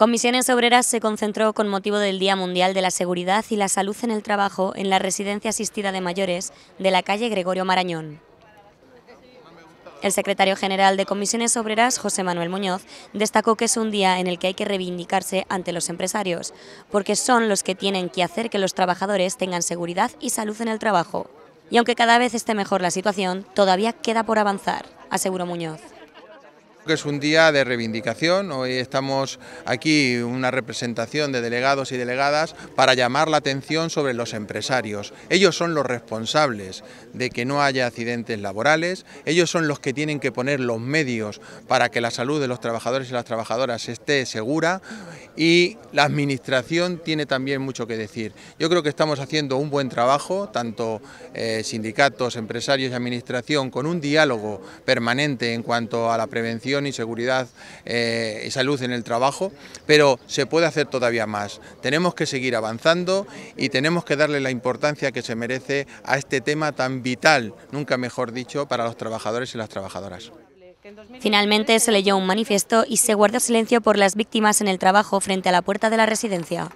Comisiones Obreras se concentró con motivo del Día Mundial de la Seguridad y la Salud en el Trabajo en la residencia asistida de mayores de la calle Gregorio Marañón. El secretario general de Comisiones Obreras, José Manuel Muñoz, destacó que es un día en el que hay que reivindicarse ante los empresarios, porque son los que tienen que hacer que los trabajadores tengan seguridad y salud en el trabajo. Y aunque cada vez esté mejor la situación, todavía queda por avanzar, aseguró Muñoz que es un día de reivindicación. Hoy estamos aquí una representación de delegados y delegadas para llamar la atención sobre los empresarios. Ellos son los responsables de que no haya accidentes laborales, ellos son los que tienen que poner los medios para que la salud de los trabajadores y las trabajadoras esté segura y la administración tiene también mucho que decir. Yo creo que estamos haciendo un buen trabajo, tanto eh, sindicatos, empresarios y administración, con un diálogo permanente en cuanto a la prevención y seguridad eh, y salud en el trabajo, pero se puede hacer todavía más. Tenemos que seguir avanzando y tenemos que darle la importancia que se merece a este tema tan vital, nunca mejor dicho, para los trabajadores y las trabajadoras. Finalmente se leyó un manifiesto y se guardó silencio por las víctimas en el trabajo frente a la puerta de la residencia.